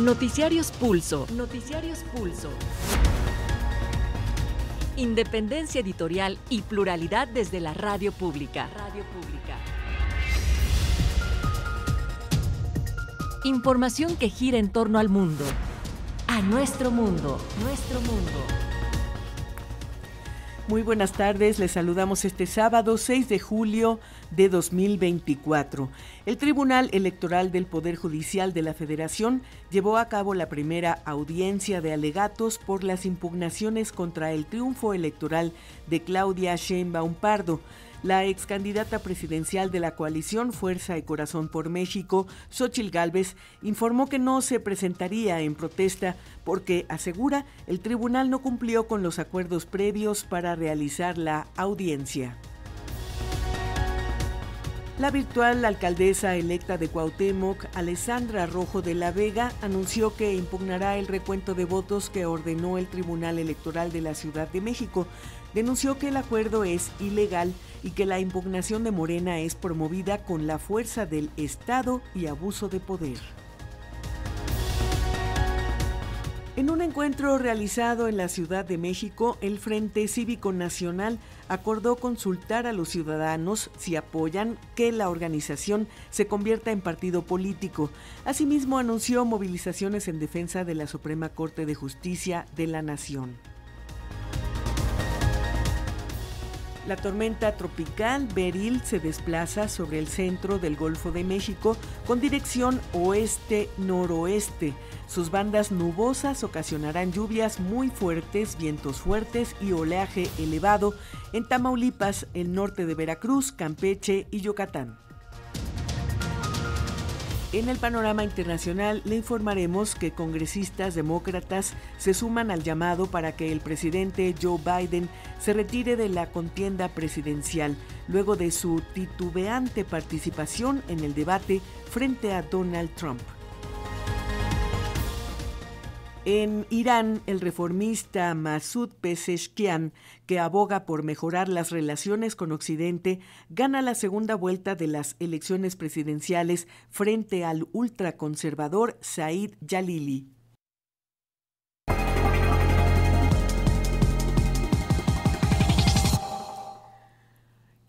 Noticiarios Pulso. Noticiarios Pulso. Independencia editorial y pluralidad desde la radio pública. Radio pública. Información que gira en torno al mundo. A nuestro mundo. Nuestro mundo. Muy buenas tardes, les saludamos este sábado 6 de julio de 2024. El Tribunal Electoral del Poder Judicial de la Federación llevó a cabo la primera audiencia de alegatos por las impugnaciones contra el triunfo electoral de Claudia Sheinbaum Pardo. La ex candidata presidencial de la coalición Fuerza y Corazón por México, Xochil Gálvez, informó que no se presentaría en protesta porque, asegura, el tribunal no cumplió con los acuerdos previos para realizar la audiencia. La virtual alcaldesa electa de Cuauhtémoc, Alessandra Rojo de la Vega, anunció que impugnará el recuento de votos que ordenó el Tribunal Electoral de la Ciudad de México. Denunció que el acuerdo es ilegal y que la impugnación de Morena es promovida con la fuerza del Estado y abuso de poder. En un encuentro realizado en la Ciudad de México, el Frente Cívico Nacional acordó consultar a los ciudadanos si apoyan que la organización se convierta en partido político. Asimismo, anunció movilizaciones en defensa de la Suprema Corte de Justicia de la Nación. La tormenta tropical Beril se desplaza sobre el centro del Golfo de México con dirección oeste-noroeste. noroeste sus bandas nubosas ocasionarán lluvias muy fuertes, vientos fuertes y oleaje elevado en Tamaulipas, el norte de Veracruz, Campeche y Yucatán. En el panorama internacional le informaremos que congresistas demócratas se suman al llamado para que el presidente Joe Biden se retire de la contienda presidencial luego de su titubeante participación en el debate frente a Donald Trump. En Irán, el reformista Masoud Pezeshkian, que aboga por mejorar las relaciones con Occidente, gana la segunda vuelta de las elecciones presidenciales frente al ultraconservador Said Jalili.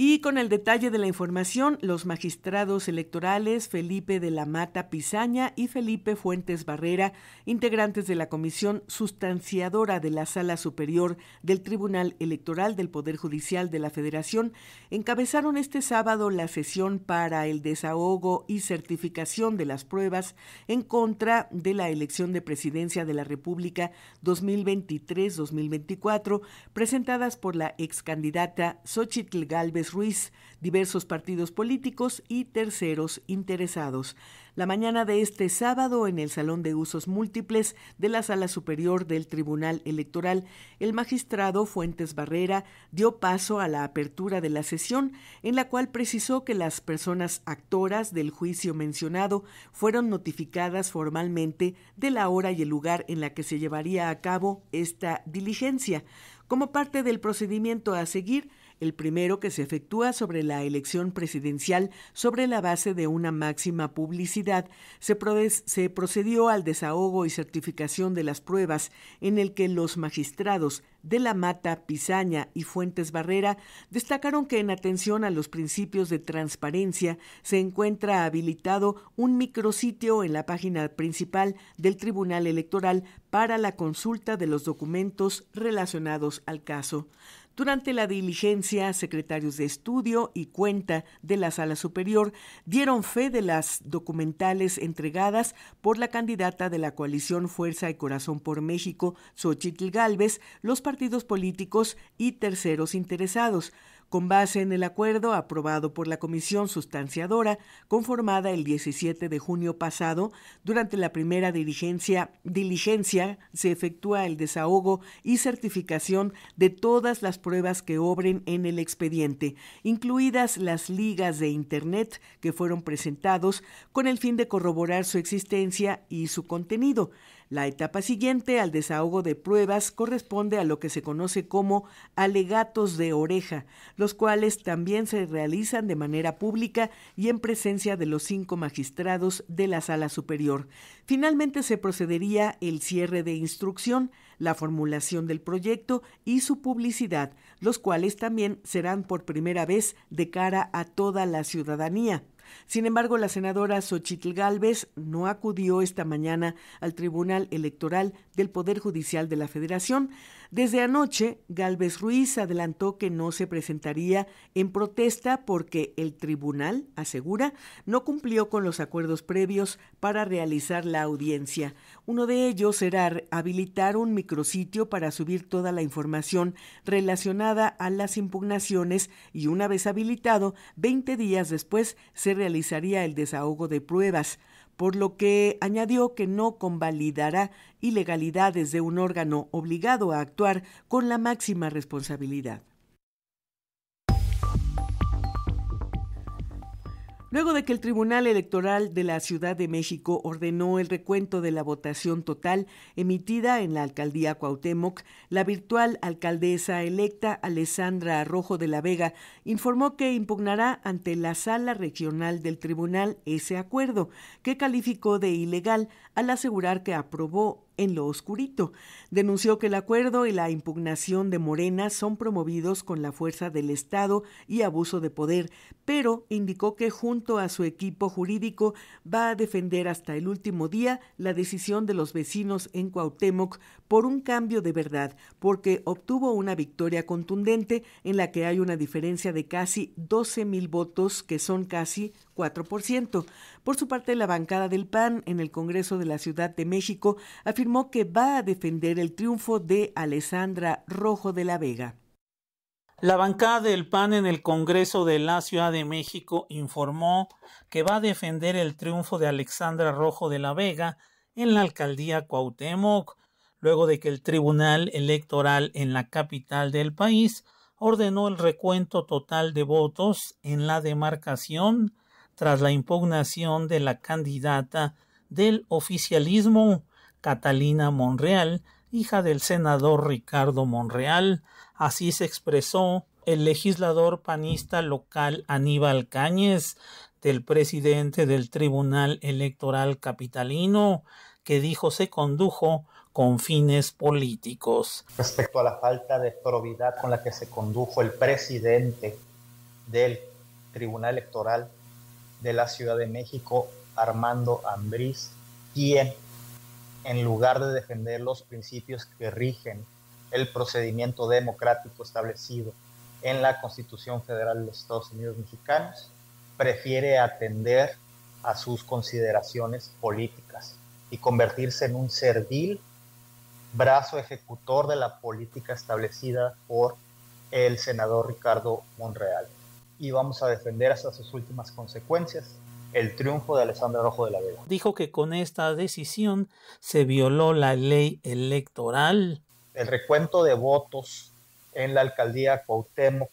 Y con el detalle de la información, los magistrados electorales Felipe de la Mata Pizaña y Felipe Fuentes Barrera, integrantes de la comisión sustanciadora de la Sala Superior del Tribunal Electoral del Poder Judicial de la Federación, encabezaron este sábado la sesión para el desahogo y certificación de las pruebas en contra de la elección de presidencia de la República 2023-2024, presentadas por la excandidata Xochitl Galvez Ruiz, diversos partidos políticos y terceros interesados. La mañana de este sábado, en el Salón de Usos Múltiples de la Sala Superior del Tribunal Electoral, el magistrado Fuentes Barrera dio paso a la apertura de la sesión, en la cual precisó que las personas actoras del juicio mencionado fueron notificadas formalmente de la hora y el lugar en la que se llevaría a cabo esta diligencia. Como parte del procedimiento a seguir, el primero que se efectúa sobre la elección presidencial sobre la base de una máxima publicidad, se, procedió al desahogo y certificación de las pruebas en el que los magistrados de la Mata, Pisaña y Fuentes Barrera destacaron que en atención a los principios de transparencia se encuentra habilitado un micrositio en la página principal del Tribunal Electoral para la consulta de los documentos relacionados al caso. Durante la diligencia, secretarios de estudio y cuenta de la sala superior dieron fe de las documentales entregadas por la candidata de la coalición Fuerza y Corazón por México, Xochitl Galvez, los partidos políticos y terceros interesados con base en el acuerdo aprobado por la comisión sustanciadora conformada el 17 de junio pasado, durante la primera diligencia, se efectúa el desahogo y certificación de todas las pruebas que obren en el expediente, incluidas las ligas de Internet que fueron presentados con el fin de corroborar su existencia y su contenido. La etapa siguiente al desahogo de pruebas corresponde a lo que se conoce como alegatos de oreja, los cuales también se realizan de manera pública y en presencia de los cinco magistrados de la sala superior. Finalmente se procedería el cierre de instrucción, la formulación del proyecto y su publicidad, los cuales también serán por primera vez de cara a toda la ciudadanía. Sin embargo, la senadora Xochitl Gálvez no acudió esta mañana al Tribunal Electoral del Poder Judicial de la Federación desde anoche, Galvez Ruiz adelantó que no se presentaría en protesta porque el tribunal, asegura, no cumplió con los acuerdos previos para realizar la audiencia. Uno de ellos era habilitar un micrositio para subir toda la información relacionada a las impugnaciones y una vez habilitado, 20 días después se realizaría el desahogo de pruebas por lo que añadió que no convalidará ilegalidades de un órgano obligado a actuar con la máxima responsabilidad. Luego de que el Tribunal Electoral de la Ciudad de México ordenó el recuento de la votación total emitida en la alcaldía Cuauhtémoc, la virtual alcaldesa electa Alessandra Rojo de la Vega informó que impugnará ante la sala regional del tribunal ese acuerdo, que calificó de ilegal al asegurar que aprobó en lo oscurito. Denunció que el acuerdo y la impugnación de Morena son promovidos con la fuerza del Estado y abuso de poder, pero indicó que junto a su equipo jurídico va a defender hasta el último día la decisión de los vecinos en Cuauhtémoc por un cambio de verdad, porque obtuvo una victoria contundente en la que hay una diferencia de casi 12 mil votos, que son casi por su parte, la bancada del PAN en el Congreso de la Ciudad de México afirmó que va a defender el triunfo de Alessandra Rojo de la Vega. La bancada del PAN en el Congreso de la Ciudad de México informó que va a defender el triunfo de Alexandra Rojo de la Vega en la alcaldía Cuauhtémoc, luego de que el Tribunal Electoral en la capital del país ordenó el recuento total de votos en la demarcación tras la impugnación de la candidata del oficialismo, Catalina Monreal, hija del senador Ricardo Monreal. Así se expresó el legislador panista local Aníbal Cáñez, del presidente del Tribunal Electoral Capitalino, que dijo se condujo con fines políticos. Respecto a la falta de probidad con la que se condujo el presidente del Tribunal Electoral de la Ciudad de México, Armando Ambriz, quien, en lugar de defender los principios que rigen el procedimiento democrático establecido en la Constitución Federal de los Estados Unidos Mexicanos, prefiere atender a sus consideraciones políticas y convertirse en un servil brazo ejecutor de la política establecida por el senador Ricardo Monreal y vamos a defender hasta sus últimas consecuencias el triunfo de Alessandro Rojo de la Vega. Dijo que con esta decisión se violó la ley electoral. El recuento de votos en la alcaldía Cuauhtémoc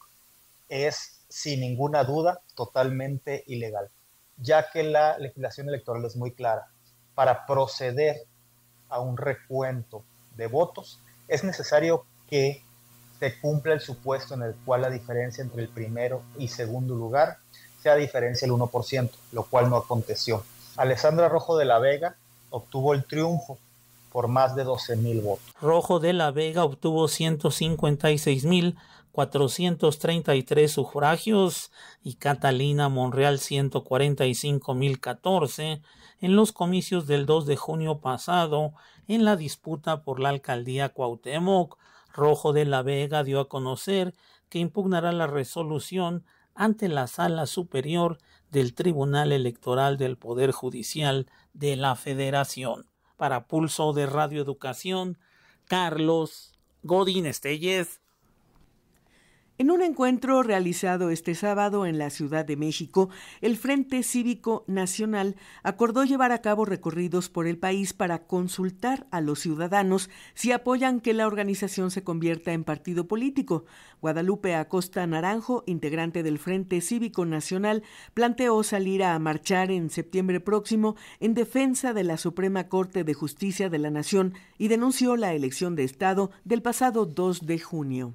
es sin ninguna duda totalmente ilegal, ya que la legislación electoral es muy clara. Para proceder a un recuento de votos es necesario que se cumpla el supuesto en el cual la diferencia entre el primero y segundo lugar sea diferencia del 1%, lo cual no aconteció. Alessandra Rojo de la Vega obtuvo el triunfo por más de 12.000 votos. Rojo de la Vega obtuvo 156.433 sufragios y Catalina Monreal 145.014 en los comicios del 2 de junio pasado en la disputa por la alcaldía Cuauhtémoc, Rojo de la Vega dio a conocer que impugnará la resolución ante la Sala Superior del Tribunal Electoral del Poder Judicial de la Federación. Para Pulso de Radio Educación, Carlos Godín Estelles. En un encuentro realizado este sábado en la Ciudad de México, el Frente Cívico Nacional acordó llevar a cabo recorridos por el país para consultar a los ciudadanos si apoyan que la organización se convierta en partido político. Guadalupe Acosta Naranjo, integrante del Frente Cívico Nacional, planteó salir a marchar en septiembre próximo en defensa de la Suprema Corte de Justicia de la Nación y denunció la elección de Estado del pasado 2 de junio.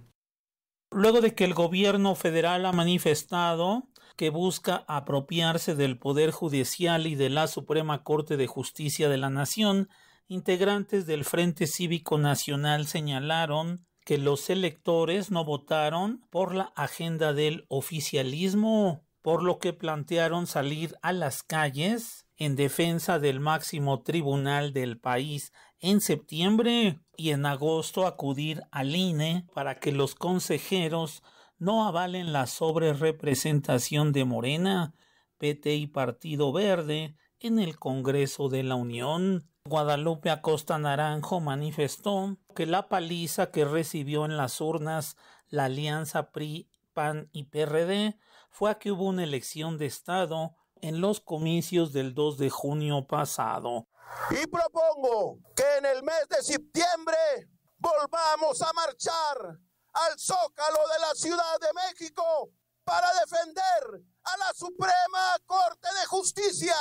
Luego de que el gobierno federal ha manifestado que busca apropiarse del Poder Judicial y de la Suprema Corte de Justicia de la Nación, integrantes del Frente Cívico Nacional señalaron que los electores no votaron por la agenda del oficialismo, por lo que plantearon salir a las calles en defensa del máximo tribunal del país, en septiembre y en agosto acudir al INE para que los consejeros no avalen la sobrerepresentación de Morena, PT y Partido Verde en el Congreso de la Unión. Guadalupe Acosta Naranjo manifestó que la paliza que recibió en las urnas la alianza PRI, PAN y PRD fue a que hubo una elección de Estado en los comicios del 2 de junio pasado. Y propongo que en el mes de septiembre volvamos a marchar al zócalo de la Ciudad de México para defender a la Suprema Corte de Justicia.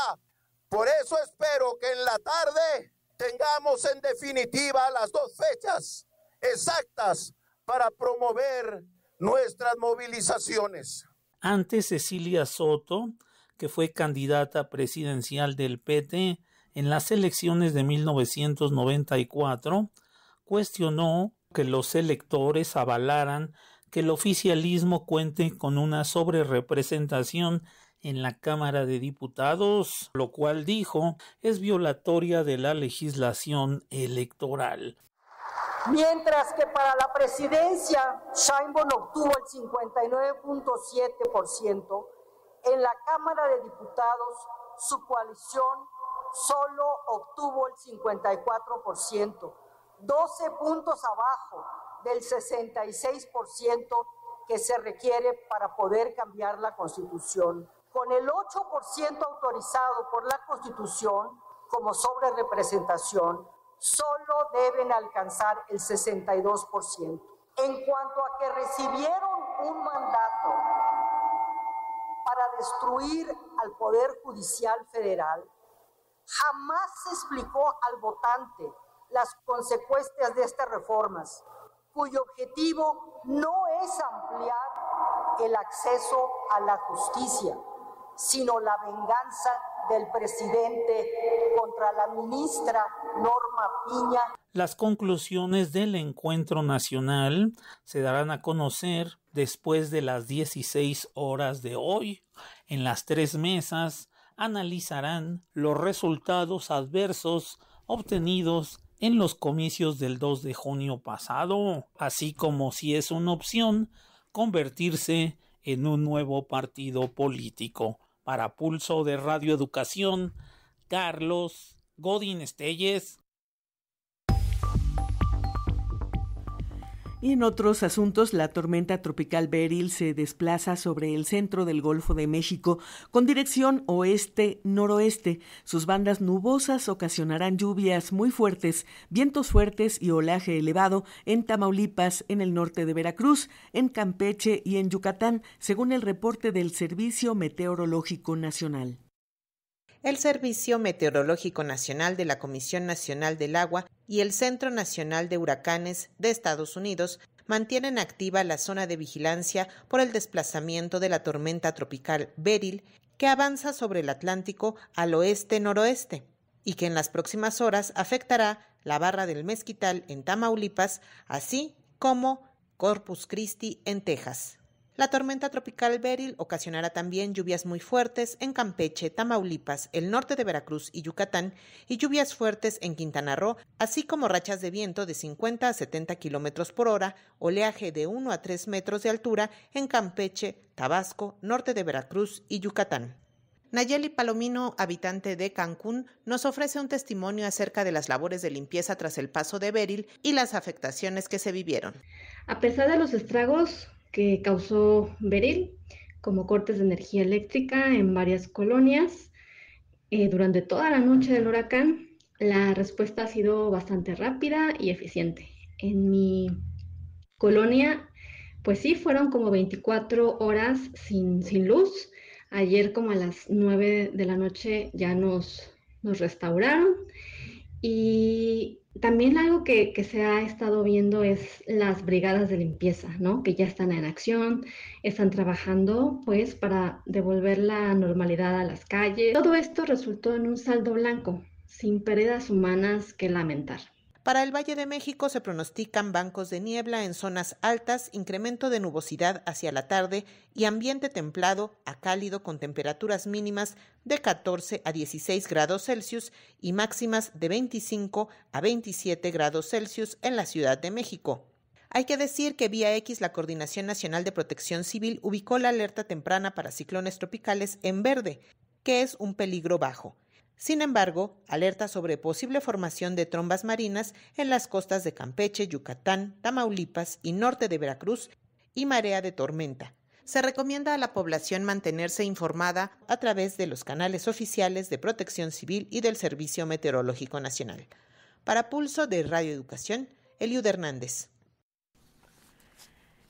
Por eso espero que en la tarde tengamos en definitiva las dos fechas exactas para promover nuestras movilizaciones. Antes Cecilia Soto, que fue candidata presidencial del PT, en las elecciones de 1994 cuestionó que los electores avalaran que el oficialismo cuente con una sobrerepresentación en la Cámara de Diputados, lo cual dijo es violatoria de la legislación electoral. Mientras que para la presidencia, Sheinbaum obtuvo el 59.7%, en la Cámara de Diputados su coalición solo obtuvo el 54%, 12 puntos abajo del 66% que se requiere para poder cambiar la constitución. Con el 8% autorizado por la constitución como sobrerepresentación, solo deben alcanzar el 62%. En cuanto a que recibieron un mandato para destruir al Poder Judicial Federal, Jamás se explicó al votante las consecuencias de estas reformas, cuyo objetivo no es ampliar el acceso a la justicia, sino la venganza del presidente contra la ministra Norma Piña. Las conclusiones del encuentro nacional se darán a conocer después de las 16 horas de hoy en las tres mesas analizarán los resultados adversos obtenidos en los comicios del 2 de junio pasado, así como si es una opción convertirse en un nuevo partido político. Para Pulso de Radio Educación, Carlos Godín Estelles, Y en otros asuntos, la tormenta tropical Beryl se desplaza sobre el centro del Golfo de México con dirección oeste-noroeste. Sus bandas nubosas ocasionarán lluvias muy fuertes, vientos fuertes y olaje elevado en Tamaulipas, en el norte de Veracruz, en Campeche y en Yucatán, según el reporte del Servicio Meteorológico Nacional. El Servicio Meteorológico Nacional de la Comisión Nacional del Agua y el Centro Nacional de Huracanes de Estados Unidos mantienen activa la zona de vigilancia por el desplazamiento de la tormenta tropical Beryl que avanza sobre el Atlántico al oeste-noroeste y que en las próximas horas afectará la barra del Mezquital en Tamaulipas, así como Corpus Christi en Texas. La tormenta tropical Beryl ocasionará también lluvias muy fuertes en Campeche, Tamaulipas, el norte de Veracruz y Yucatán, y lluvias fuertes en Quintana Roo, así como rachas de viento de 50 a 70 kilómetros por hora, oleaje de 1 a 3 metros de altura en Campeche, Tabasco, norte de Veracruz y Yucatán. Nayeli Palomino, habitante de Cancún, nos ofrece un testimonio acerca de las labores de limpieza tras el paso de Beryl y las afectaciones que se vivieron. A pesar de los estragos, que causó beril, como cortes de energía eléctrica en varias colonias. Eh, durante toda la noche del huracán, la respuesta ha sido bastante rápida y eficiente. En mi colonia, pues sí, fueron como 24 horas sin, sin luz. Ayer como a las 9 de la noche ya nos, nos restauraron y también algo que, se ha estado viendo es las brigadas de limpieza, ¿no? Que ya están en acción, están trabajando pues para devolver la normalidad a las calles. Todo esto resultó en un saldo blanco, sin pérdidas humanas que lamentar. Para el Valle de México se pronostican bancos de niebla en zonas altas, incremento de nubosidad hacia la tarde y ambiente templado a cálido con temperaturas mínimas de 14 a 16 grados Celsius y máximas de 25 a 27 grados Celsius en la Ciudad de México. Hay que decir que vía X la Coordinación Nacional de Protección Civil ubicó la alerta temprana para ciclones tropicales en verde, que es un peligro bajo. Sin embargo, alerta sobre posible formación de trombas marinas en las costas de Campeche, Yucatán, Tamaulipas y norte de Veracruz y marea de tormenta. Se recomienda a la población mantenerse informada a través de los canales oficiales de Protección Civil y del Servicio Meteorológico Nacional. Para Pulso de Radio Educación, Eliud Hernández.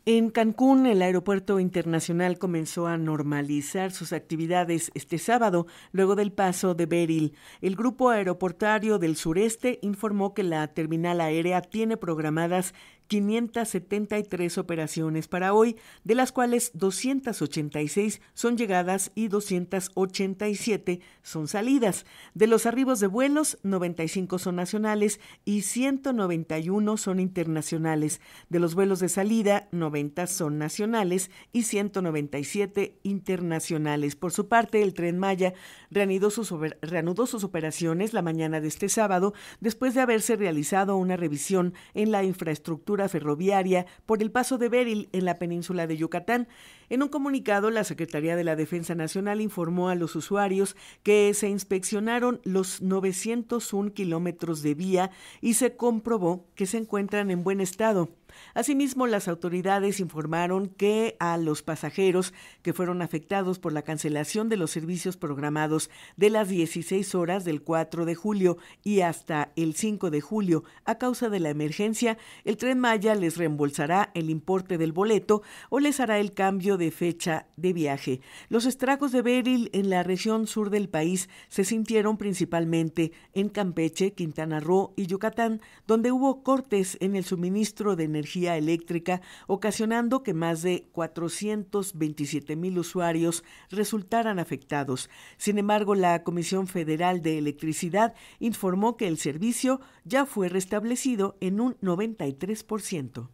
En Cancún, el aeropuerto internacional comenzó a normalizar sus actividades este sábado, luego del paso de Beryl. El grupo aeroportario del sureste informó que la terminal aérea tiene programadas 573 operaciones para hoy, de las cuales 286 son llegadas y 287 son salidas. De los arribos de vuelos, 95 son nacionales y 191 son internacionales. De los vuelos de salida, 90 son nacionales y 197 internacionales. Por su parte, el tren Maya reanudó sus, reanudó sus operaciones la mañana de este sábado después de haberse realizado una revisión en la infraestructura ferroviaria por el paso de Beryl en la península de Yucatán. En un comunicado, la Secretaría de la Defensa Nacional informó a los usuarios que se inspeccionaron los 901 kilómetros de vía y se comprobó que se encuentran en buen estado. Asimismo, las autoridades informaron que a los pasajeros que fueron afectados por la cancelación de los servicios programados de las 16 horas del 4 de julio y hasta el 5 de julio a causa de la emergencia, el tren Maya les reembolsará el importe del boleto o les hará el cambio de fecha de viaje. Los estragos de Beryl en la región sur del país se sintieron principalmente en Campeche, Quintana Roo y Yucatán, donde hubo cortes en el suministro de energía energía eléctrica, ocasionando que más de 427 mil usuarios resultaran afectados. Sin embargo, la Comisión Federal de Electricidad informó que el servicio ya fue restablecido en un 93%.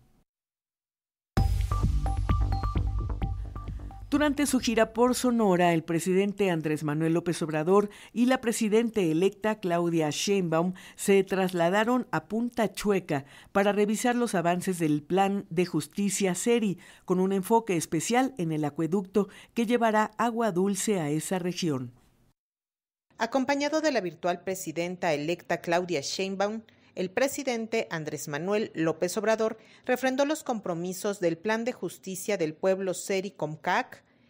Durante su gira por Sonora, el presidente Andrés Manuel López Obrador y la presidente electa Claudia Sheinbaum se trasladaron a Punta Chueca para revisar los avances del plan de justicia SERI, con un enfoque especial en el acueducto que llevará agua dulce a esa región. Acompañado de la virtual presidenta electa Claudia Sheinbaum, el presidente Andrés Manuel López Obrador refrendó los compromisos del Plan de Justicia del Pueblo Seri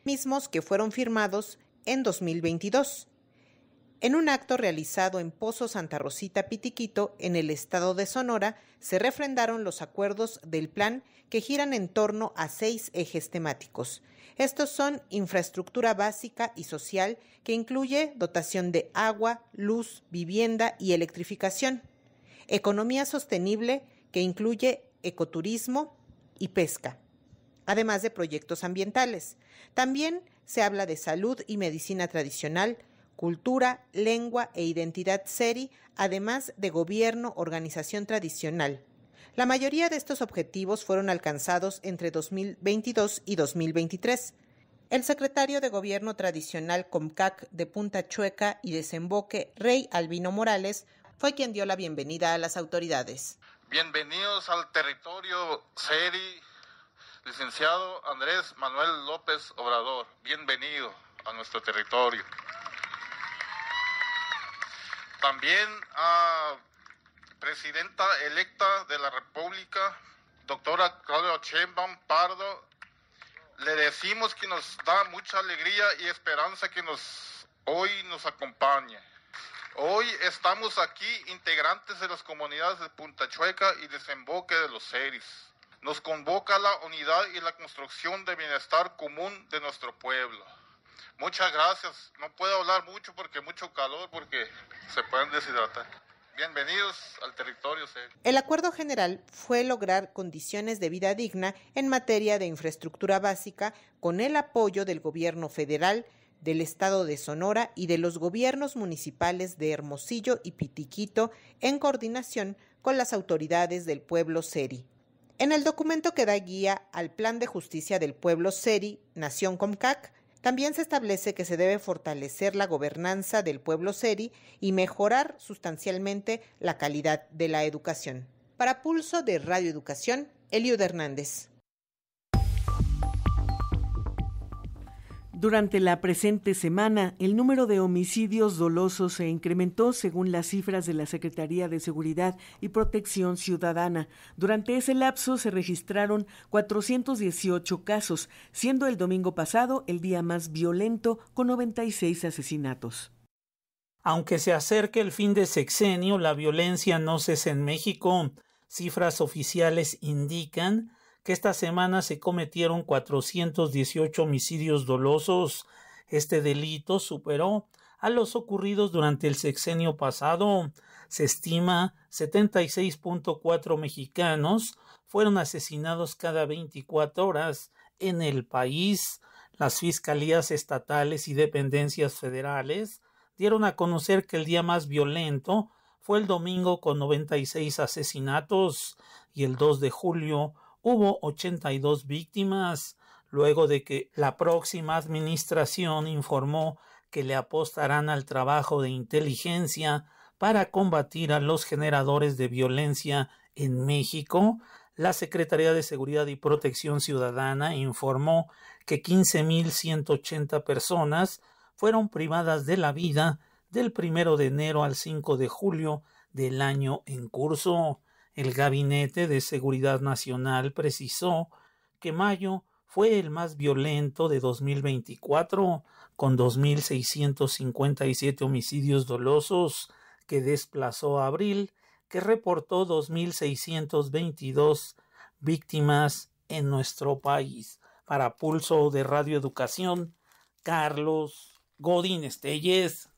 mismos que fueron firmados en 2022. En un acto realizado en Pozo Santa Rosita Pitiquito, en el estado de Sonora, se refrendaron los acuerdos del plan que giran en torno a seis ejes temáticos. Estos son infraestructura básica y social, que incluye dotación de agua, luz, vivienda y electrificación economía sostenible que incluye ecoturismo y pesca, además de proyectos ambientales. También se habla de salud y medicina tradicional, cultura, lengua e identidad seri, además de gobierno, organización tradicional. La mayoría de estos objetivos fueron alcanzados entre 2022 y 2023. El secretario de Gobierno Tradicional Comcac de Punta Chueca y Desemboque, Rey Albino Morales, fue quien dio la bienvenida a las autoridades. Bienvenidos al territorio SERI, licenciado Andrés Manuel López Obrador. Bienvenido a nuestro territorio. También a presidenta electa de la República, doctora Claudia Sheinbaum Pardo, le decimos que nos da mucha alegría y esperanza que nos hoy nos acompañe. Hoy estamos aquí integrantes de las comunidades de Punta Chueca y Desemboque de los Seris. Nos convoca la unidad y la construcción de bienestar común de nuestro pueblo. Muchas gracias. No puedo hablar mucho porque mucho calor, porque se pueden deshidratar. Bienvenidos al territorio. El acuerdo general fue lograr condiciones de vida digna en materia de infraestructura básica con el apoyo del gobierno federal, del Estado de Sonora y de los gobiernos municipales de Hermosillo y Pitiquito en coordinación con las autoridades del pueblo Seri. En el documento que da guía al Plan de Justicia del Pueblo Seri, Nación Comcac, también se establece que se debe fortalecer la gobernanza del pueblo Seri y mejorar sustancialmente la calidad de la educación. Para Pulso de Radio Educación, Eliud Hernández. Durante la presente semana, el número de homicidios dolosos se incrementó según las cifras de la Secretaría de Seguridad y Protección Ciudadana. Durante ese lapso se registraron 418 casos, siendo el domingo pasado el día más violento con 96 asesinatos. Aunque se acerque el fin de sexenio, la violencia no cesa en México. Cifras oficiales indican esta semana se cometieron 418 homicidios dolosos. Este delito superó a los ocurridos durante el sexenio pasado. Se estima 76.4 mexicanos fueron asesinados cada 24 horas en el país. Las fiscalías estatales y dependencias federales dieron a conocer que el día más violento fue el domingo con 96 asesinatos y el 2 de julio Hubo 82 víctimas luego de que la próxima administración informó que le apostarán al trabajo de inteligencia para combatir a los generadores de violencia en México, la Secretaría de Seguridad y Protección Ciudadana informó que 15.180 personas fueron privadas de la vida del primero de enero al 5 de julio del año en curso. El Gabinete de Seguridad Nacional precisó que mayo fue el más violento de 2024, con 2.657 homicidios dolosos, que desplazó a abril, que reportó 2.622 víctimas en nuestro país. Para Pulso de Radio Educación, Carlos Godín Estelles.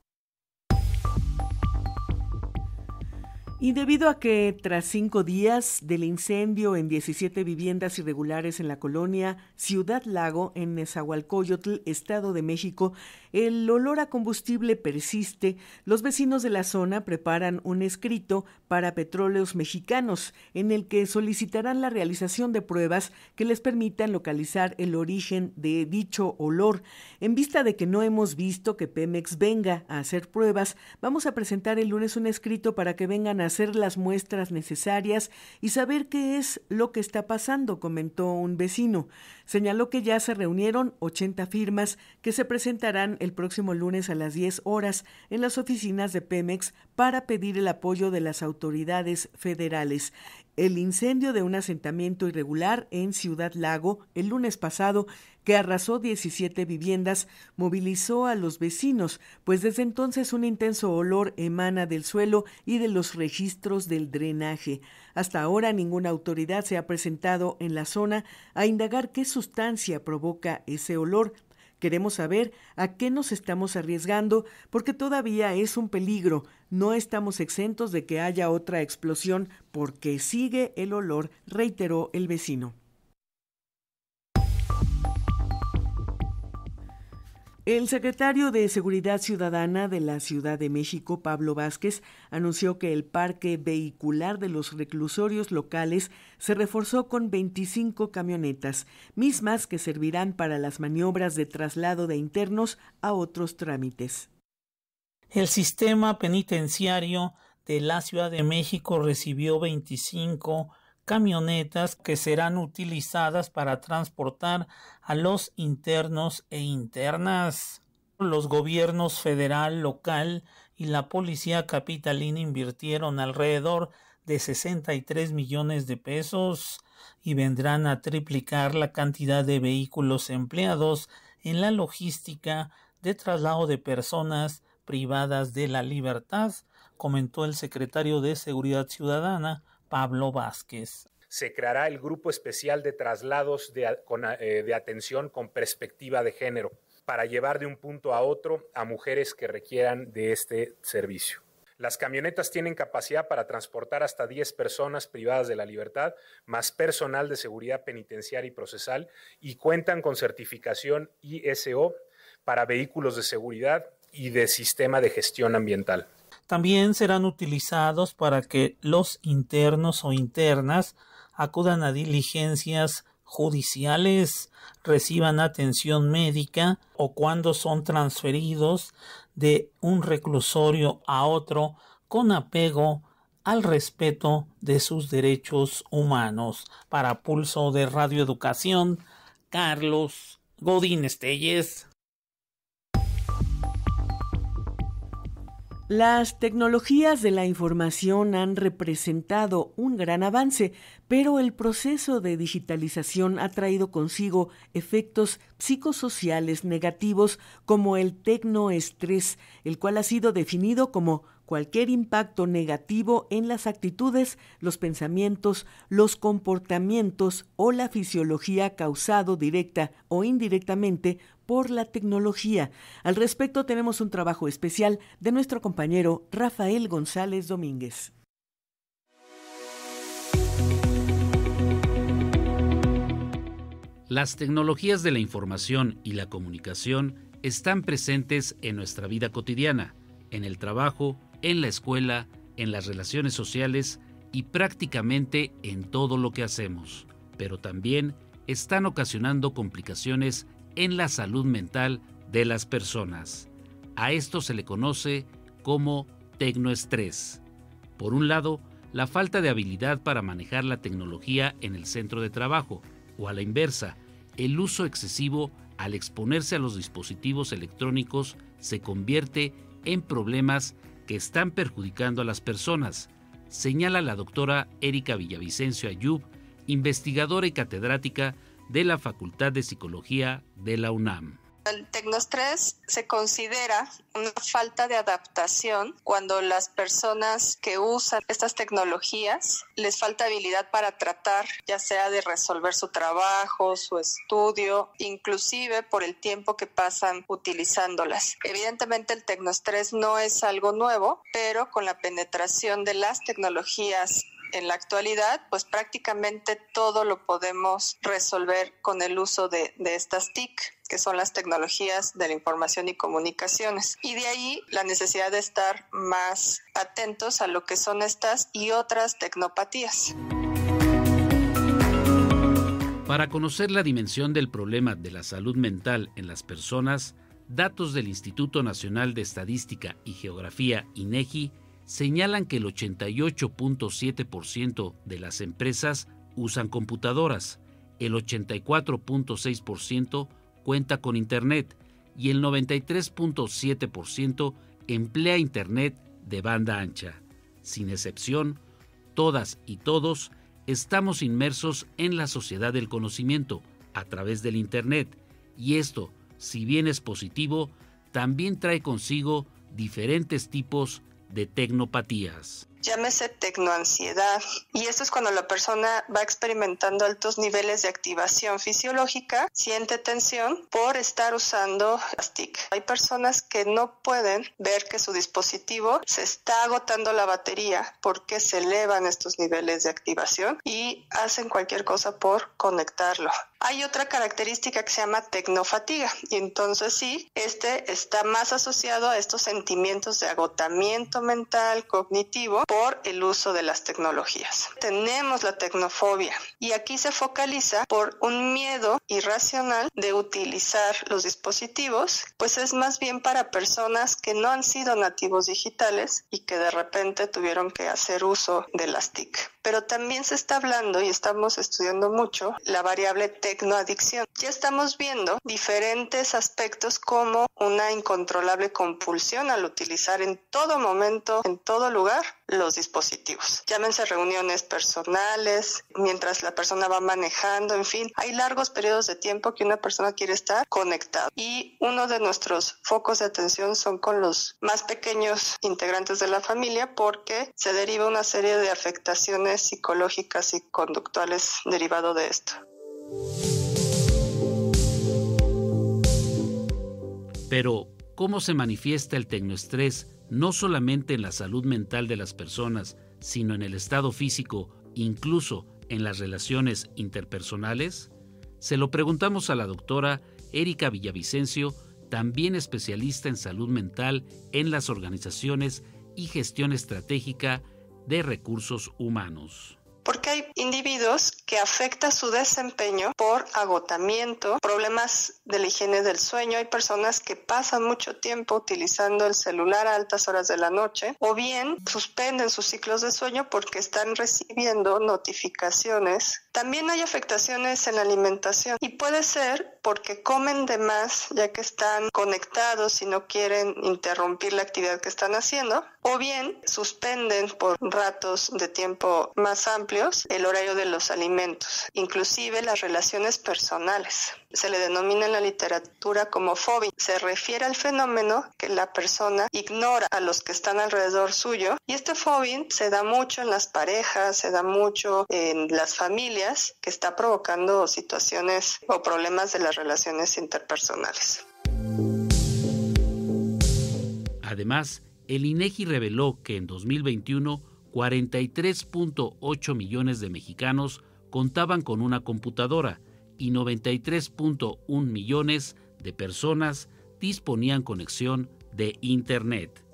Y debido a que tras cinco días del incendio en 17 viviendas irregulares en la colonia Ciudad Lago, en Nezahualcóyotl, Estado de México, el olor a combustible persiste. Los vecinos de la zona preparan un escrito para petróleos mexicanos en el que solicitarán la realización de pruebas que les permitan localizar el origen de dicho olor. En vista de que no hemos visto que Pemex venga a hacer pruebas, vamos a presentar el lunes un escrito para que vengan a hacer las muestras necesarias y saber qué es lo que está pasando, comentó un vecino señaló que ya se reunieron 80 firmas que se presentarán el próximo lunes a las 10 horas en las oficinas de Pemex para pedir el apoyo de las autoridades federales el incendio de un asentamiento irregular en Ciudad Lago el lunes pasado, que arrasó 17 viviendas, movilizó a los vecinos, pues desde entonces un intenso olor emana del suelo y de los registros del drenaje. Hasta ahora ninguna autoridad se ha presentado en la zona a indagar qué sustancia provoca ese olor Queremos saber a qué nos estamos arriesgando porque todavía es un peligro. No estamos exentos de que haya otra explosión porque sigue el olor, reiteró el vecino. El secretario de Seguridad Ciudadana de la Ciudad de México, Pablo Vázquez, anunció que el parque vehicular de los reclusorios locales se reforzó con 25 camionetas, mismas que servirán para las maniobras de traslado de internos a otros trámites. El sistema penitenciario de la Ciudad de México recibió 25 camionetas que serán utilizadas para transportar a los internos e internas. Los gobiernos federal, local y la policía capitalina invirtieron alrededor de 63 millones de pesos y vendrán a triplicar la cantidad de vehículos empleados en la logística de traslado de personas privadas de la libertad, comentó el secretario de Seguridad Ciudadana, Pablo Vázquez. Se creará el grupo especial de traslados eh, de, atención con perspectiva de género para llevar de un punto a otro a mujeres que requieran de este servicio. Las camionetas tienen capacidad para transportar hasta 10 personas privadas de la libertad, más personal de seguridad penitenciaria y procesal, y cuentan con certificación ISO para vehículos de seguridad y de sistema de gestión ambiental. También serán utilizados para que los internos o internas acudan a diligencias judiciales, reciban atención médica o cuando son transferidos de un reclusorio a otro con apego al respeto de sus derechos humanos. Para Pulso de Radio Educación, Carlos Godín Estelles. Las tecnologías de la información han representado un gran avance, pero el proceso de digitalización ha traído consigo efectos psicosociales negativos como el tecnoestrés, el cual ha sido definido como cualquier impacto negativo en las actitudes, los pensamientos, los comportamientos o la fisiología causado directa o indirectamente por la tecnología. Al respecto tenemos un trabajo especial de nuestro compañero Rafael González Domínguez. Las tecnologías de la información y la comunicación están presentes en nuestra vida cotidiana, en el trabajo, en la escuela, en las relaciones sociales y prácticamente en todo lo que hacemos, pero también están ocasionando complicaciones en la salud mental de las personas. A esto se le conoce como tecnoestrés. Por un lado, la falta de habilidad para manejar la tecnología en el centro de trabajo, o a la inversa, el uso excesivo al exponerse a los dispositivos electrónicos se convierte en problemas que están perjudicando a las personas, señala la doctora Erika Villavicencio Ayub, investigadora y catedrática de la Facultad de Psicología de la UNAM el tecnoestrés se considera una falta de adaptación cuando las personas que usan estas tecnologías les falta habilidad para tratar, ya sea de resolver su trabajo, su estudio, inclusive por el tiempo que pasan utilizándolas. Evidentemente el tecnoestrés no es algo nuevo, pero con la penetración de las tecnologías en la actualidad, pues prácticamente todo lo podemos resolver con el uso de, estas TIC que son las tecnologías de la información y comunicaciones. Y de ahí la necesidad de estar más atentos a lo que son estas y otras tecnopatías. Para conocer la dimensión del problema de la salud mental en las personas, datos del Instituto Nacional de Estadística y Geografía INEGI señalan que el 88.7% de las empresas usan computadoras, el 84.6% cuenta con Internet y el 93.7% emplea Internet de banda ancha. Sin excepción, todas y todos estamos inmersos en la sociedad del conocimiento a través del Internet y esto, si bien es positivo, también trae consigo diferentes tipos de de tecnopatías llámese tecnoansiedad. Y esto es cuando la persona va experimentando altos niveles de activación fisiológica, siente tensión por estar usando las TIC. Hay personas que no pueden ver que su dispositivo se está agotando la batería porque se elevan estos niveles de activación y hacen cualquier cosa por conectarlo. Hay otra característica que se llama tecnofatiga y entonces sí, este está más asociado a estos sentimientos de agotamiento mental, cognitivo, por el uso de las tecnologías. Tenemos la tecnofobia y aquí se focaliza por un miedo irracional de utilizar los dispositivos, pues es más bien para personas que no han sido nativos digitales y que de repente tuvieron que hacer uso de las TIC. Pero también se está hablando y estamos estudiando mucho la variable tecnoadicción. Ya estamos viendo diferentes aspectos como una incontrolable compulsión al utilizar en todo momento, en todo lugar, los dispositivos. Llámense reuniones personales, mientras la persona va manejando, en fin, hay largos periodos de tiempo que una persona quiere estar conectada. Y uno de nuestros focos de atención son con los más pequeños integrantes de la familia porque se deriva una serie de afectaciones psicológicas y conductuales derivado de esto. Pero, cómo se manifiesta el tecnoestrés no solamente en la salud mental de las personas, sino en el estado físico, incluso en las relaciones interpersonales? Se lo preguntamos a la doctora Erika Villavicencio, también especialista en salud mental en las organizaciones y gestión estratégica de recursos humanos porque hay individuos que afecta su desempeño por agotamiento, problemas de la higiene del sueño, hay personas que pasan mucho tiempo utilizando el celular a altas horas de la noche o bien suspenden sus ciclos de sueño porque están recibiendo notificaciones. También hay afectaciones en la alimentación y puede ser porque comen de más ya que están conectados y no quieren interrumpir la actividad que están haciendo o bien suspenden por ratos de tiempo más amplio el horario de los alimentos, inclusive las relaciones personales. Se le denomina en la literatura como fobia. Se refiere al fenómeno que la persona ignora a los que están alrededor suyo y este fobia se da mucho en las parejas, se da mucho en las familias, que está provocando situaciones o problemas de las relaciones interpersonales. Además, el INEGI e reveló que en 2021 43.8 millones de mexicanos contaban con una computadora y 93.1 millones de personas disponían conexión de Internet.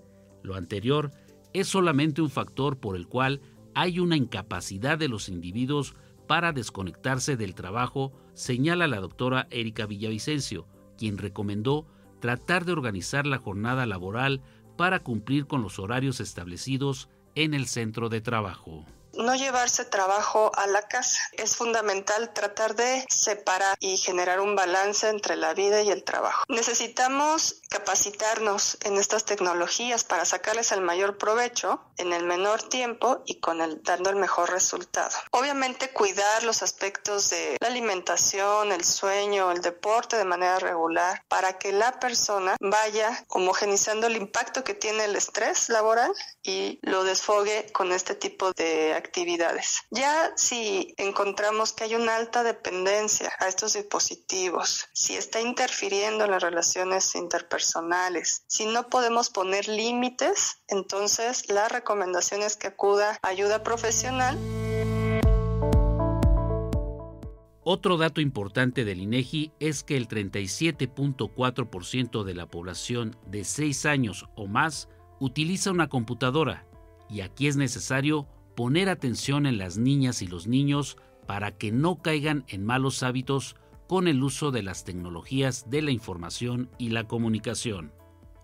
Lo anterior es solamente un factor por el cual hay una incapacidad de los individuos para desconectarse del trabajo, señala la doctora Erika Villavicencio, quien recomendó tratar de organizar la jornada laboral para cumplir con los horarios establecidos en el centro de trabajo no llevarse trabajo a la casa. Es fundamental tratar de separar y generar un balance entre la vida y el trabajo. Necesitamos capacitarnos en estas tecnologías para sacarles el mayor provecho en el menor tiempo y con el dando el mejor resultado. Obviamente cuidar los aspectos de la alimentación, el sueño, el deporte de manera regular para que la persona vaya homogenizando el impacto que tiene el estrés laboral y lo desfogue con este tipo de actividades actividades. Ya si encontramos que hay una alta dependencia a estos dispositivos, si está interfiriendo en las relaciones interpersonales, si no podemos poner límites, entonces la recomendación es que acuda a ayuda profesional. Otro dato importante del INEGI es que el 37.4% de la población de 6 años o más utiliza una computadora y aquí es necesario poner atención en las niñas y los niños para que no caigan en malos hábitos con el uso de las tecnologías de la información y la comunicación.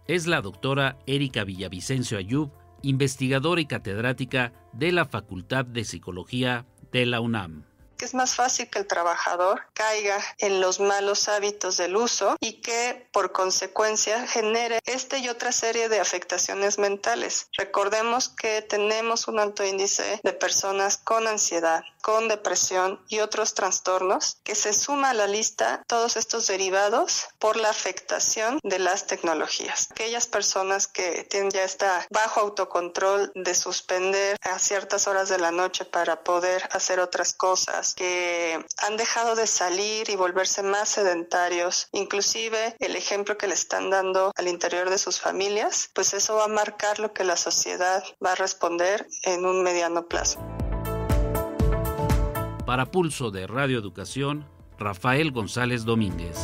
Es la doctora Erika Villavicencio Ayub, investigadora y catedrática de la Facultad de Psicología de la UNAM es más fácil que el trabajador caiga en los malos hábitos del uso y que por consecuencia genere esta y otra serie de afectaciones mentales. Recordemos que tenemos un alto índice de personas con ansiedad, con depresión y otros trastornos que se suma a la lista todos estos derivados por la afectación de las tecnologías. Aquellas personas que tienen ya esta bajo autocontrol de suspender a ciertas horas de la noche para poder hacer otras cosas que han dejado de salir y volverse más sedentarios, inclusive el ejemplo que le están dando al interior de sus familias, pues eso va a marcar lo que la sociedad va a responder en un mediano plazo. Para pulso de Radio Educación, Rafael González Domínguez.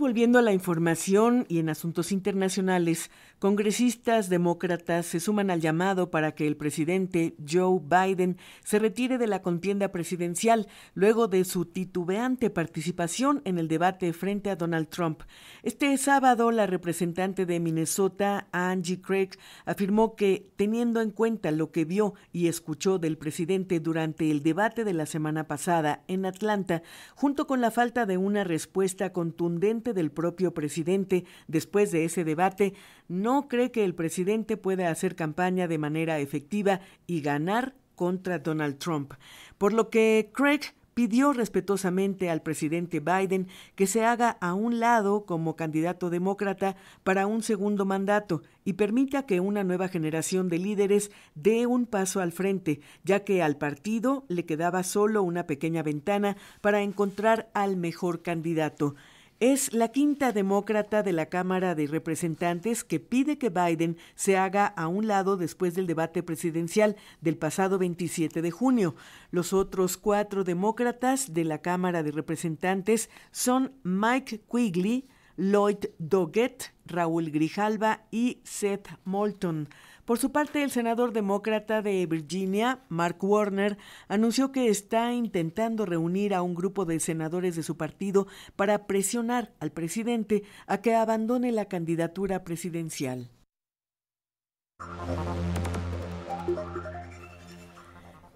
volviendo a la información y en asuntos internacionales, Congresistas demócratas se suman al llamado para que el presidente Joe Biden se retire de la contienda presidencial luego de su titubeante participación en el debate frente a Donald Trump. Este sábado, la representante de Minnesota, Angie Craig, afirmó que, teniendo en cuenta lo que vio y escuchó del presidente durante el debate de la semana pasada en Atlanta, junto con la falta de una respuesta contundente del propio presidente después de ese debate, no no cree que el presidente pueda hacer campaña de manera efectiva y ganar contra Donald Trump, por lo que Craig pidió respetuosamente al presidente Biden que se haga a un lado como candidato demócrata para un segundo mandato y permita que una nueva generación de líderes dé un paso al frente, ya que al partido le quedaba solo una pequeña ventana para encontrar al mejor candidato. Es la quinta demócrata de la Cámara de Representantes que pide que Biden se haga a un lado después del debate presidencial del pasado 27 de junio. Los otros cuatro demócratas de la Cámara de Representantes son Mike Quigley, Lloyd Doggett, Raúl Grijalva y Seth Moulton. Por su parte, el senador demócrata de Virginia, Mark Warner, anunció que está intentando reunir a un grupo de senadores de su partido para presionar al presidente a que abandone la candidatura presidencial.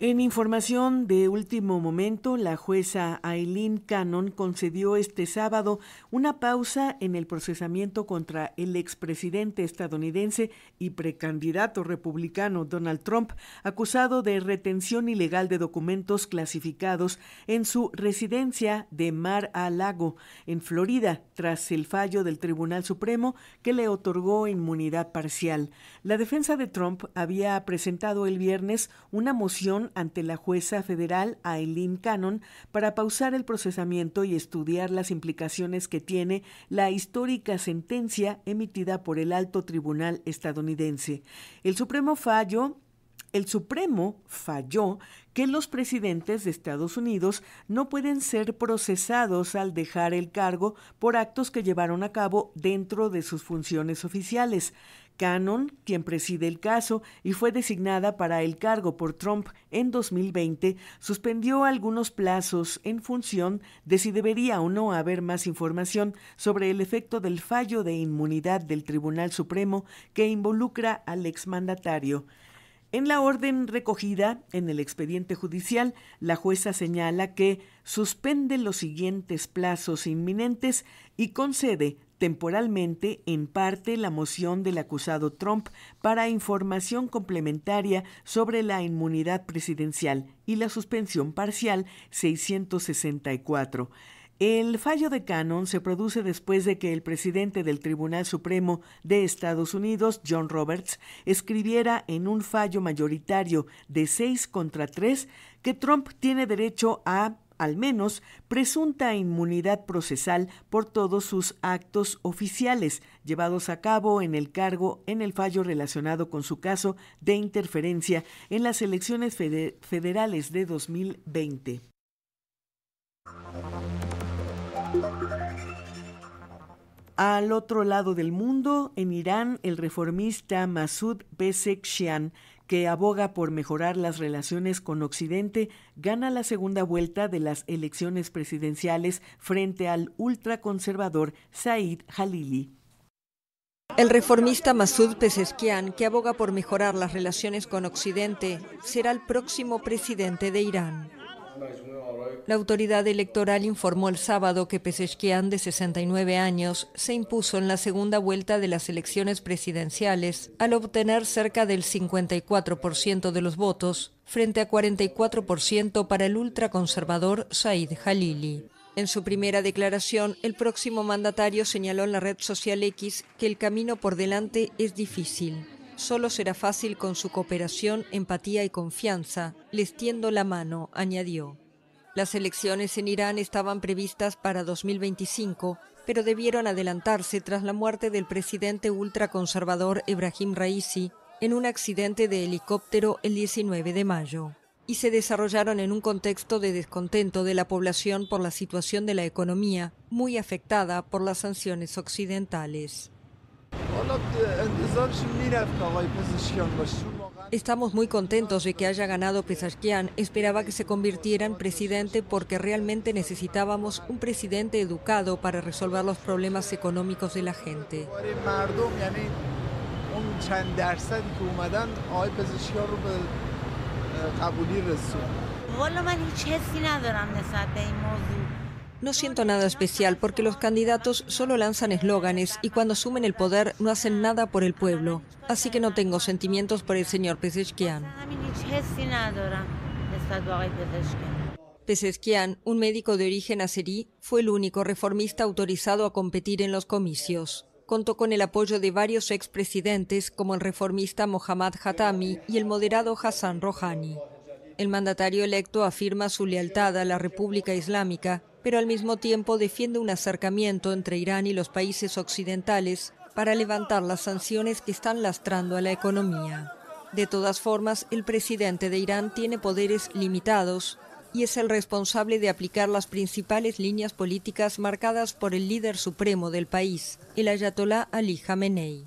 En información de último momento, la jueza Aileen Cannon concedió este sábado una pausa en el procesamiento contra el expresidente estadounidense y precandidato republicano Donald Trump, acusado de retención ilegal de documentos clasificados en su residencia de Mar a Lago, en Florida, tras el fallo del Tribunal Supremo que le otorgó inmunidad parcial. La defensa de Trump había presentado el viernes una moción ante la jueza federal Aileen Cannon para pausar el procesamiento y estudiar las implicaciones que tiene la histórica sentencia emitida por el alto tribunal estadounidense. El Supremo fallo el Supremo falló que los presidentes de Estados Unidos no pueden ser procesados al dejar el cargo por actos que llevaron a cabo dentro de sus funciones oficiales. Cannon, quien preside el caso y fue designada para el cargo por Trump en 2020, suspendió algunos plazos en función de si debería o no haber más información sobre el efecto del fallo de inmunidad del Tribunal Supremo que involucra al exmandatario. En la orden recogida en el expediente judicial, la jueza señala que suspende los siguientes plazos inminentes y concede temporalmente en parte la moción del acusado Trump para información complementaria sobre la inmunidad presidencial y la suspensión parcial 664. El fallo de Cannon se produce después de que el presidente del Tribunal Supremo de Estados Unidos, John Roberts, escribiera en un fallo mayoritario de 6 contra 3 que Trump tiene derecho a al menos, presunta inmunidad procesal por todos sus actos oficiales llevados a cabo en el cargo en el fallo relacionado con su caso de interferencia en las elecciones federales de 2020. Al otro lado del mundo, en Irán, el reformista Masud Shian que aboga por mejorar las relaciones con Occidente, gana la segunda vuelta de las elecciones presidenciales frente al ultraconservador Said Halili. El reformista Masud Peseskian, que aboga por mejorar las relaciones con Occidente, será el próximo presidente de Irán. La autoridad electoral informó el sábado que Pesechkian, de 69 años, se impuso en la segunda vuelta de las elecciones presidenciales al obtener cerca del 54% de los votos, frente a 44% para el ultraconservador Said Halili. En su primera declaración, el próximo mandatario señaló en la red social X que el camino por delante es difícil. Solo será fácil con su cooperación, empatía y confianza. Les tiendo la mano, añadió. Las elecciones en Irán estaban previstas para 2025, pero debieron adelantarse tras la muerte del presidente ultraconservador Ebrahim Raisi en un accidente de helicóptero el 19 de mayo, y se desarrollaron en un contexto de descontento de la población por la situación de la economía, muy afectada por las sanciones occidentales. Eh, pues, Estamos muy contentos de que haya ganado Pesachkian. Esperaba que se convirtiera en presidente porque realmente necesitábamos un presidente educado para resolver los problemas económicos de la gente. No siento nada especial porque los candidatos solo lanzan eslóganes y cuando asumen el poder no hacen nada por el pueblo. Así que no tengo sentimientos por el señor Pezeshkian. Pezeshkian, un médico de origen azerí, fue el único reformista autorizado a competir en los comicios. Contó con el apoyo de varios expresidentes como el reformista Mohammad Hatami y el moderado Hassan Rouhani. El mandatario electo afirma su lealtad a la República Islámica pero al mismo tiempo defiende un acercamiento entre Irán y los países occidentales para levantar las sanciones que están lastrando a la economía. De todas formas, el presidente de Irán tiene poderes limitados y es el responsable de aplicar las principales líneas políticas marcadas por el líder supremo del país, el ayatolá Ali Khamenei.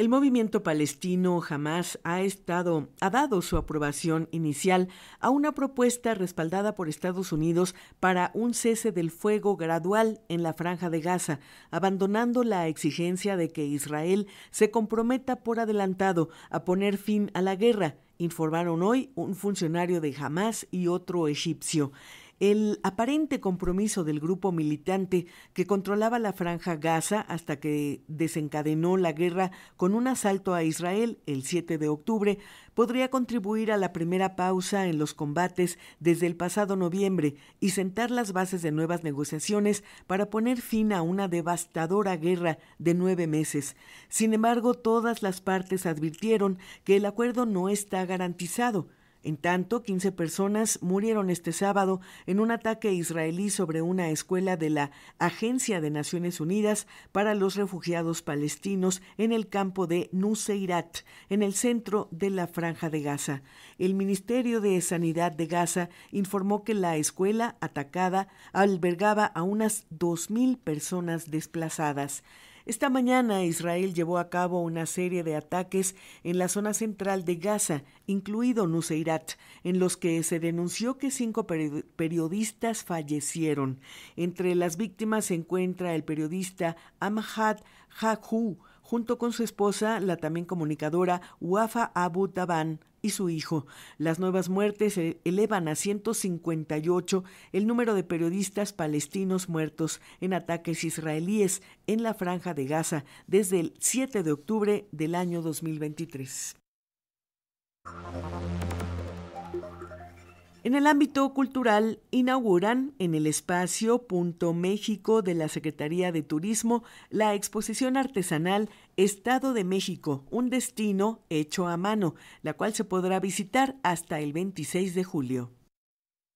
El movimiento palestino jamás ha estado, ha dado su aprobación inicial a una propuesta respaldada por Estados Unidos para un cese del fuego gradual en la franja de Gaza, abandonando la exigencia de que Israel se comprometa por adelantado a poner fin a la guerra, informaron hoy un funcionario de Hamas y otro egipcio el aparente compromiso del grupo militante que controlaba la franja Gaza hasta que desencadenó la guerra con un asalto a Israel el 7 de octubre podría contribuir a la primera pausa en los combates desde el pasado noviembre y sentar las bases de nuevas negociaciones para poner fin a una devastadora guerra de nueve meses. Sin embargo, todas las partes advirtieron que el acuerdo no está garantizado en tanto, 15 personas murieron este sábado en un ataque israelí sobre una escuela de la Agencia de Naciones Unidas para los Refugiados Palestinos en el campo de Nuseirat, en el centro de la Franja de Gaza. El Ministerio de Sanidad de Gaza informó que la escuela atacada albergaba a unas 2.000 personas desplazadas. Esta mañana Israel llevó a cabo una serie de ataques en la zona central de Gaza, incluido Nuseirat, en los que se denunció que cinco periodistas fallecieron. Entre las víctimas se encuentra el periodista Amjad Hakhu, junto con su esposa, la también comunicadora Wafa Abu Taban y su hijo. Las nuevas muertes eh, elevan a 158 el número de periodistas palestinos muertos en ataques israelíes en la franja de Gaza desde el 7 de octubre del año 2023. En el ámbito cultural, inauguran en el espacio Punto México de la Secretaría de Turismo la exposición artesanal Estado de México, un destino hecho a mano, la cual se podrá visitar hasta el 26 de julio.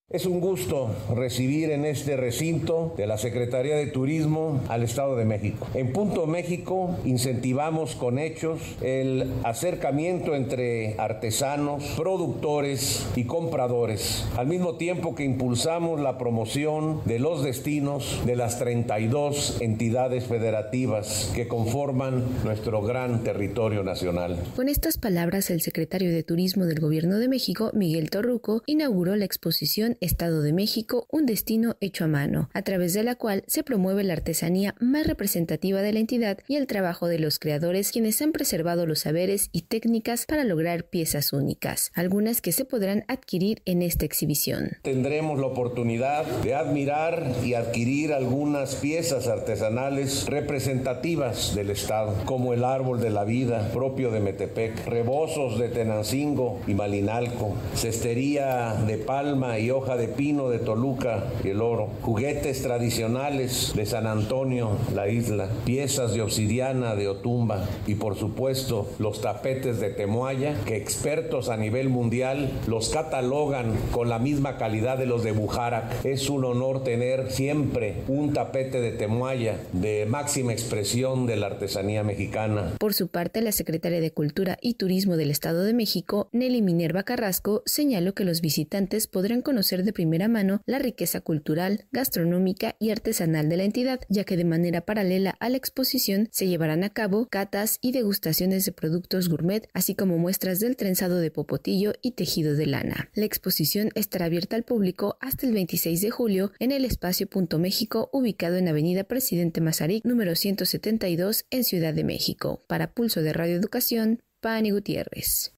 Es un gusto recibir en este recinto de la Secretaría de Turismo al Estado de México. En Punto México incentivamos con hechos el acercamiento entre artesanos, productores y compradores, al mismo tiempo que impulsamos la promoción de los destinos de las 32 entidades federativas que conforman nuestro gran territorio nacional. Con estas palabras, el secretario de Turismo del Gobierno de México, Miguel Torruco, inauguró la exposición Estado de México, un destino hecho a mano, a través de la cual se promueve la artesanía más representativa de la entidad y el trabajo de los creadores quienes han preservado los saberes y técnicas para lograr piezas únicas, algunas que se podrán adquirir en esta exhibición. Tendremos la oportunidad de admirar y adquirir algunas piezas artesanales representativas del Estado, como el árbol de la vida propio de Metepec, Rebosos de Tenancingo y Malinalco, cestería de palma y hoja de pino de Toluca y el oro, juguetes tradicionales de San Antonio, la isla, piezas de obsidiana de Otumba y por supuesto los tapetes de Temoaya que expertos a nivel mundial los catalogan con la misma calidad de los de Bujarac. Es un honor tener siempre un tapete de Temoaya de máxima expresión de la artesanía mexicana. Por su parte, la secretaria de Cultura y Turismo del Estado de México, Nelly Minerva Carrasco, señaló que los visitantes podrán conocer de primera mano la riqueza cultural, gastronómica y artesanal de la entidad, ya que de manera paralela a la exposición se llevarán a cabo catas y degustaciones de productos gourmet, así como muestras del trenzado de popotillo y tejido de lana. La exposición estará abierta al público hasta el 26 de julio en el espacio Punto México ubicado en Avenida Presidente Mazarik número 172 en Ciudad de México. Para Pulso de Radio Educación, Pani Gutiérrez.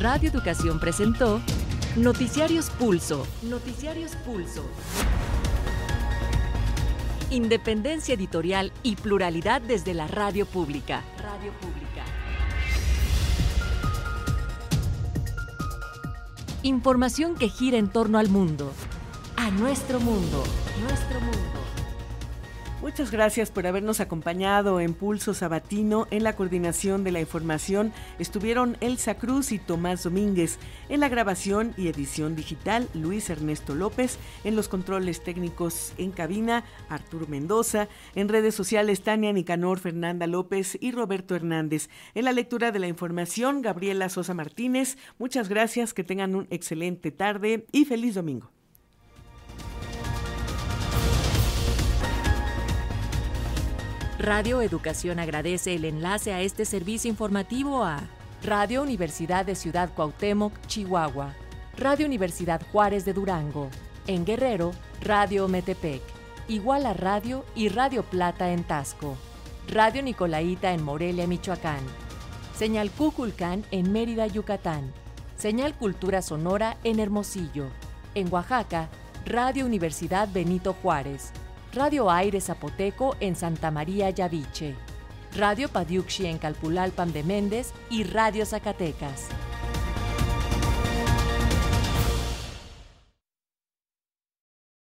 Radio Educación presentó Noticiarios Pulso. Noticiarios Pulso. Independencia editorial y pluralidad desde la radio pública. Radio pública. Información que gira en torno al mundo. A nuestro mundo. Nuestro mundo. Muchas gracias por habernos acompañado en Pulso Sabatino. En la coordinación de la información estuvieron Elsa Cruz y Tomás Domínguez. En la grabación y edición digital, Luis Ernesto López. En los controles técnicos en cabina, Arturo Mendoza. En redes sociales, Tania Nicanor, Fernanda López y Roberto Hernández. En la lectura de la información, Gabriela Sosa Martínez. Muchas gracias, que tengan un excelente tarde y feliz domingo. Radio Educación agradece el enlace a este servicio informativo a Radio Universidad de Ciudad Cuauhtémoc, Chihuahua, Radio Universidad Juárez de Durango, en Guerrero, Radio Metepec, Iguala Radio y Radio Plata en Tasco, Radio Nicolaita en Morelia, Michoacán, Señal Cuculcán en Mérida, Yucatán, Señal Cultura Sonora en Hermosillo, en Oaxaca, Radio Universidad Benito Juárez, Radio Aire Zapoteco en Santa María Yaviche, Radio Padiuxi en Calpulalpan de Méndez y Radio Zacatecas.